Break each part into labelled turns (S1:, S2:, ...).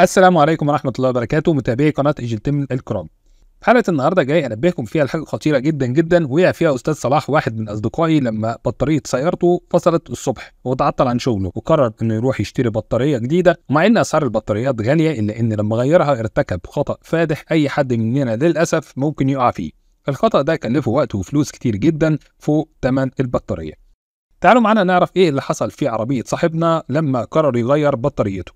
S1: السلام عليكم ورحمة الله وبركاته متابعي قناة ايجنتم الكرام. حلقة النهاردة جاي أنبهكم فيها لحاجة خطيرة جدا جدا وقع فيها أستاذ صلاح واحد من أصدقائي لما بطارية سيارته فصلت الصبح وتعطل عن شغله وقرر إنه يروح يشتري بطارية جديدة مع إن أسعار البطاريات غالية إلا إن لما غيرها ارتكب خطأ فادح أي حد مننا للأسف ممكن يقع فيه. الخطأ ده كلفه وقت وفلوس كتير جدا فوق تمن البطارية. تعالوا معانا نعرف إيه اللي حصل في عربية صاحبنا لما قرر يغير بطاريته.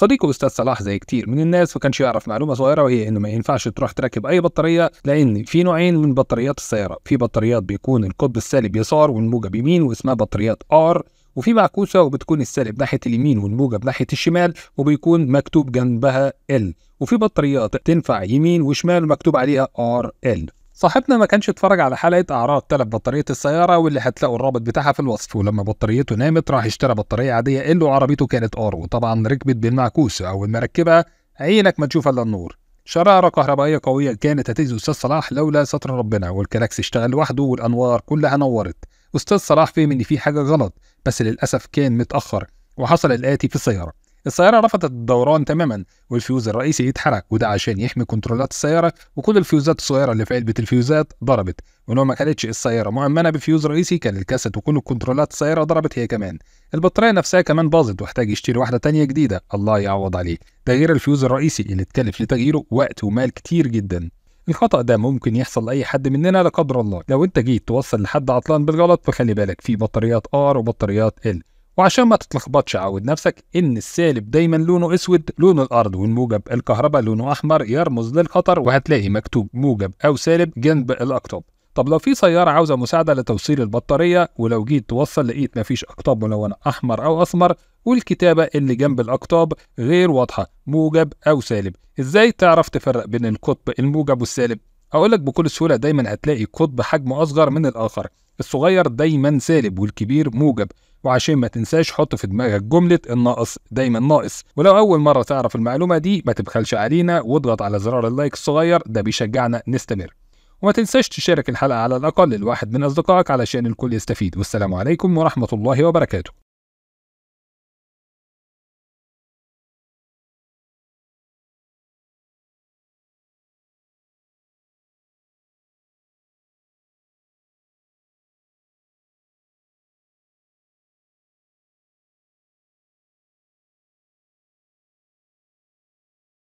S1: صديقه الاستاذ صلاح زي كتير من الناس ما كانش يعرف معلومه صغيره وهي انه ما ينفعش تروح تركب اي بطاريه لان في نوعين من بطاريات السياره في بطاريات بيكون القطب السالب يسار والموجب يمين واسمها بطاريات ار وفي معكوسه وبتكون السالب ناحيه اليمين والموجب ناحيه الشمال وبيكون مكتوب جنبها ال وفي بطاريات تنفع يمين وشمال مكتوب عليها ار ال صاحبنا ما كانش اتفرج على حلقه اعراض تلف بطاريه السياره واللي هتلاقوا الرابط بتاعها في الوصف ولما بطاريته نامت راح اشترى بطاريه عاديه اللي عربيته كانت ار وطبعا ركبت بالمعكوسه اول ما ركبها عينك ما تشوف الا النور شرارة كهربائية قوية كانت هتأذي أستاذ صلاح لولا ستر ربنا والكلاكس اشتغل لوحده والأنوار كلها نورت أستاذ صلاح فهم إن في حاجة غلط بس للأسف كان متأخر وحصل الآتي في السيارة السيارة رفضت الدوران تماما والفيوز الرئيسي اتحرق وده عشان يحمي كنترولات السيارة وكل الفيوزات الصغيرة اللي في علبة الفيوزات ضربت ولو ما كانتش السيارة مؤمنة بفيوز رئيسي كان الكاسيت وكل كنترولات السيارة ضربت هي كمان البطارية نفسها كمان باظت واحتاج يشتري واحدة تانية جديدة الله يعوض عليه تغيير الفيوز الرئيسي اللي اتكلف لتغييره وقت ومال كتير جدا الخطأ ده ممكن يحصل لأي حد مننا لا قدر الله لو أنت جيت توصل لحد عطلان بالغلط فخلي بالك في بطاريات ار وبطاريات ال وعشان ما تتلخبطش عود نفسك إن السالب دايما لونه أسود لون الأرض والموجب الكهرباء لونه أحمر يرمز للخطر وهتلاقي مكتوب موجب أو سالب جنب الأقطاب طب لو في سيارة عاوزة مساعدة لتوصيل البطارية ولو جيت توصل لقيت مفيش أقطاب ملونة أحمر أو أسمر والكتابة اللي جنب الأقطاب غير واضحة موجب أو سالب إزاي تعرف تفرق بين القطب الموجب والسالب هقول لك بكل سهوله دايما هتلاقي قطب حجمه اصغر من الاخر الصغير دايما سالب والكبير موجب وعشان ما تنساش حط في دماغك جملة الناقص دايما ناقص ولو أول مرة تعرف المعلومة دي ما تبخلش علينا واضغط على زرار اللايك الصغير ده بيشجعنا نستمر وما تنساش تشارك الحلقة على الأقل لواحد من أصدقائك علشان الكل يستفيد والسلام عليكم ورحمة الله وبركاته